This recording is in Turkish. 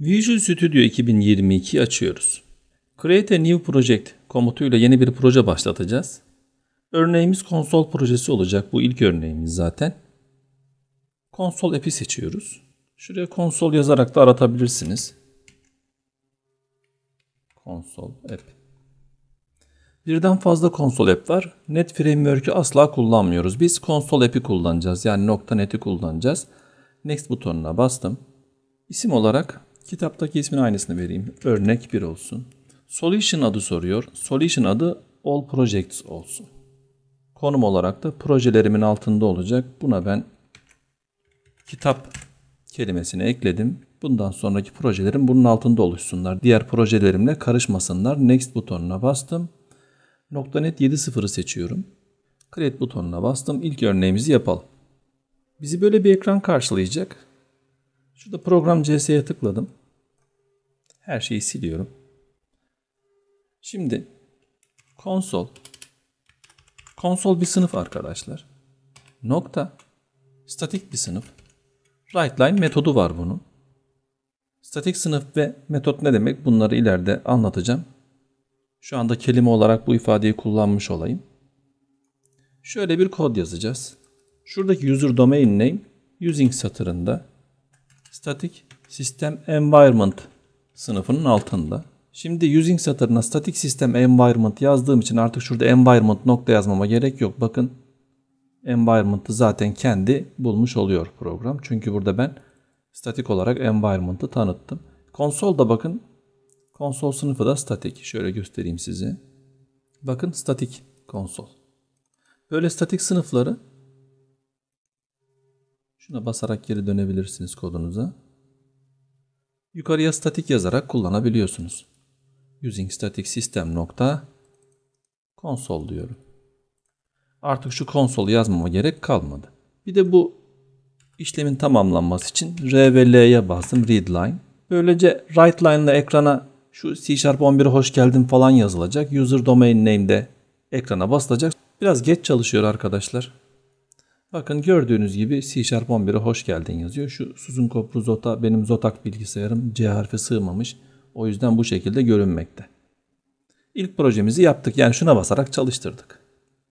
Visual Studio 2022 açıyoruz. Create a New Project komutuyla yeni bir proje başlatacağız. Örneğimiz konsol projesi olacak. Bu ilk örneğimiz zaten. Konsol app'i seçiyoruz. Şuraya konsol yazarak da aratabilirsiniz. Konsol app. Birden fazla konsol app var. Net Framework'ü asla kullanmıyoruz. Biz konsol app'i kullanacağız. Yani .NET'i kullanacağız. Next butonuna bastım. İsim olarak Kitaptaki ismin aynısını vereyim. Örnek bir olsun. Solution adı soruyor. Solution adı All Projects olsun. Konum olarak da projelerimin altında olacak. Buna ben kitap kelimesini ekledim. Bundan sonraki projelerim bunun altında oluşsunlar. Diğer projelerimle karışmasınlar. Next butonuna bastım. .NET 7.0'ı seçiyorum. Create butonuna bastım. İlk örneğimizi yapalım. Bizi böyle bir ekran karşılayacak. Şurada program CS'ye tıkladım. Her şeyi siliyorum. Şimdi konsol konsol bir sınıf arkadaşlar. Nokta statik bir sınıf. WriteLine metodu var bunun. Statik sınıf ve metot ne demek bunları ileride anlatacağım. Şu anda kelime olarak bu ifadeyi kullanmış olayım. Şöyle bir kod yazacağız. Şuradaki user domain name using satırında statik System environment sınıfının altında. Şimdi using satırına statik System environment yazdığım için artık şurada environment nokta yazmama gerek yok. Bakın environment'ı zaten kendi bulmuş oluyor program. Çünkü burada ben statik olarak environment'ı tanıttım. Konsolda bakın konsol sınıfı da statik. Şöyle göstereyim size. Bakın statik konsol. Böyle statik sınıfları Şuna basarak geri dönebilirsiniz kodunuza. Yukarıya statik yazarak kullanabiliyorsunuz. Using static system nokta console diyorum. Artık şu konsolu yazmama gerek kalmadı. Bir de bu işlemin tamamlanması için R ve L'ye bastım read line. Böylece write line ile ekrana şu C Sharp 11'e hoş geldin falan yazılacak. User domain Name de ekrana basılacak. Biraz geç çalışıyor arkadaşlar. Bakın gördüğünüz gibi C Sharp 11'e hoş geldin yazıyor. Şu Susun Kopru Zota benim Zotac bilgisayarım C harfi sığmamış. O yüzden bu şekilde görünmekte. İlk projemizi yaptık. Yani şuna basarak çalıştırdık.